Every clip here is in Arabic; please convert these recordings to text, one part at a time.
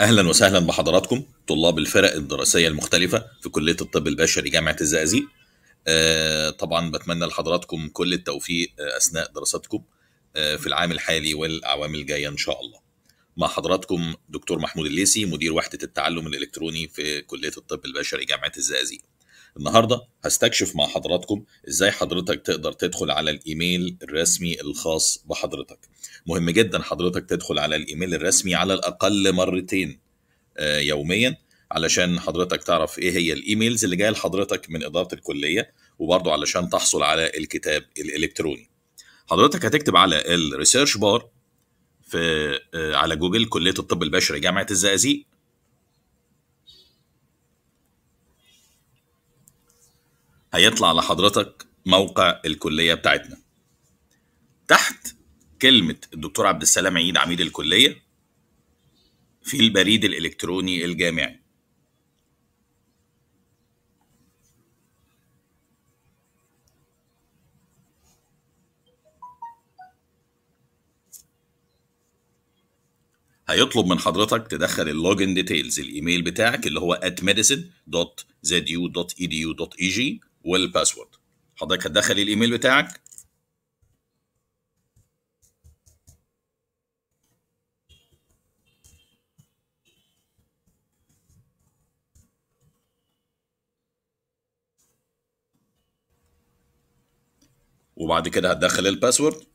اهلا وسهلا بحضراتكم طلاب الفرق الدراسيه المختلفه في كليه الطب البشري جامعه الزقازيق آه، طبعا بتمنى لحضراتكم كل التوفيق آه، اثناء دراستكم آه، في العام الحالي والاعوام الجايه ان شاء الله مع حضراتكم دكتور محمود الليسي مدير وحده التعلم الالكتروني في كليه الطب البشري جامعه الزقازيق النهارده هستكشف مع حضراتكم ازاي حضرتك تقدر تدخل على الايميل الرسمي الخاص بحضرتك مهم جدا حضرتك تدخل على الايميل الرسمي على الاقل مرتين آه، يوميا علشان حضرتك تعرف ايه هي الايميلز اللي جايه لحضرتك من اداره الكليه وبرضه علشان تحصل على الكتاب الالكتروني حضرتك هتكتب على الريسيرش بار في آه، على جوجل كليه الطب البشري جامعه الزقازيق هيطلع لحضرتك موقع الكليه بتاعتنا تحت كلمه الدكتور عبد السلام عيد عميد الكليه في البريد الالكتروني الجامعي هيطلب من حضرتك تدخل اللوجن ديتيلز الايميل بتاعك اللي هو at medicine.zu.edu.eg والباسورد حضرتك هتدخل الايميل بتاعك وبعد كده هتدخل الباسورد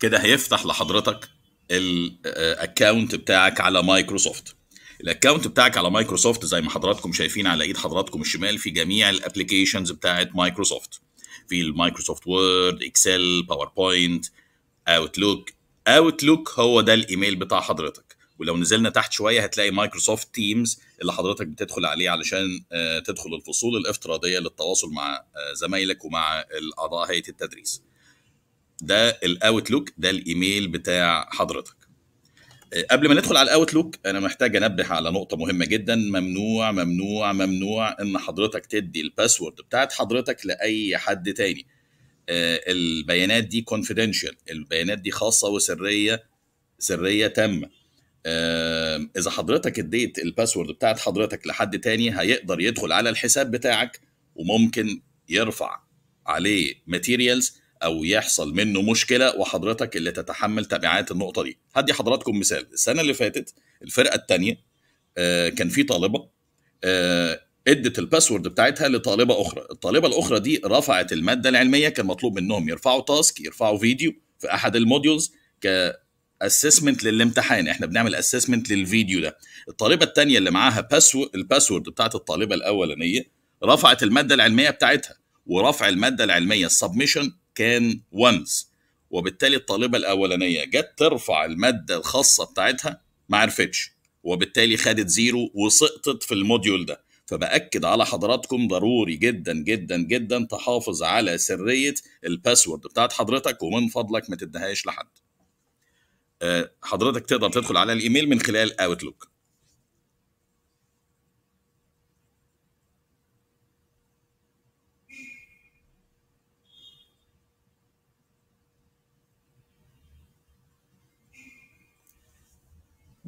كده هيفتح لحضرتك الاكونت آه، بتاعك على مايكروسوفت الاكونت بتاعك على مايكروسوفت زي ما حضراتكم شايفين على ايد حضراتكم الشمال في جميع الابلكيشنز بتاعت مايكروسوفت في المايكروسوفت وورد اكسل باوربوينت اوتلوك اوتلوك هو ده الايميل بتاع حضرتك ولو نزلنا تحت شويه هتلاقي مايكروسوفت تيمز اللي حضرتك بتدخل عليه علشان آه، تدخل الفصول الافتراضيه للتواصل مع آه، زمايلك ومع اعضاء هيئه التدريس ده الاوتلوك ده الايميل بتاع حضرتك آه، قبل ما ندخل على الاوتلوك انا محتاج انبه على نقطه مهمه جدا ممنوع ممنوع ممنوع ان حضرتك تدي الباسورد بتاعت حضرتك لاي حد تاني آه، البيانات دي كونفيدنشال البيانات دي خاصه وسريه سريه تامه آه، اذا حضرتك اديت الباسورد بتاعت حضرتك لحد تاني هيقدر يدخل على الحساب بتاعك وممكن يرفع عليه ماتيريالز او يحصل منه مشكله وحضرتك اللي تتحمل تبعات النقطه دي هدي حضراتكم مثال السنه اللي فاتت الفرقه الثانيه آه، كان في طالبه آه، ادت الباسورد بتاعتها لطالبه اخرى الطالبه الاخرى دي رفعت الماده العلميه كان مطلوب منهم يرفعوا تاسك يرفعوا فيديو في احد الموديولز ك اسسمنت للامتحان احنا بنعمل اسسمنت للفيديو ده الطالبه الثانيه اللي معاها باسو الباسورد بتاعت الطالبه الاولانيه رفعت الماده العلميه بتاعتها ورفع الماده العلميه السبمشن كان ومز وبالتالي الطالبه الاولانيه جت ترفع الماده الخاصه بتاعتها ما عرفتش وبالتالي خدت زيرو وسقطت في الموديول ده فبأكد على حضراتكم ضروري جدا جدا جدا تحافظ على سرية الباسورد بتاعت حضرتك ومن فضلك ما تدهاش لحد. آه، حضرتك تقدر تدخل على الايميل من خلال اوتلوك.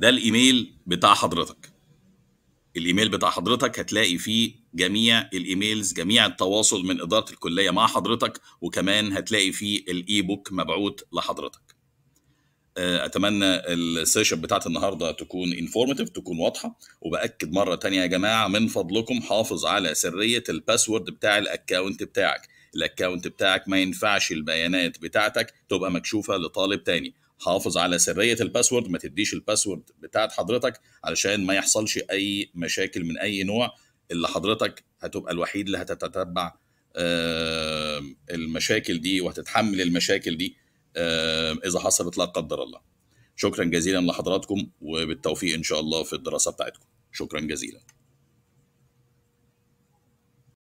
ده الايميل بتاع حضرتك الايميل بتاع حضرتك هتلاقي فيه جميع الايميلز جميع التواصل من اداره الكليه مع حضرتك وكمان هتلاقي فيه الاي بوك مبعوث لحضرتك آه، اتمنى السيشن بتاعت النهارده تكون انفورماتيف تكون واضحه وباكد مره تانية يا جماعه من فضلكم حافظ على سريه الباسورد بتاع الاكونت بتاعك الاكونت بتاعك ما ينفعش البيانات بتاعتك تبقى مكشوفه لطالب تاني حافظ على سريه الباسورد ما تديش الباسورد بتاعت حضرتك علشان ما يحصلش اي مشاكل من اي نوع اللي حضرتك هتبقى الوحيد اللي هتتتبع المشاكل دي وهتتحمل المشاكل دي اذا حصلت لا قدر الله شكرا جزيلا لحضراتكم وبالتوفيق ان شاء الله في الدراسه بتاعتكم شكرا جزيلا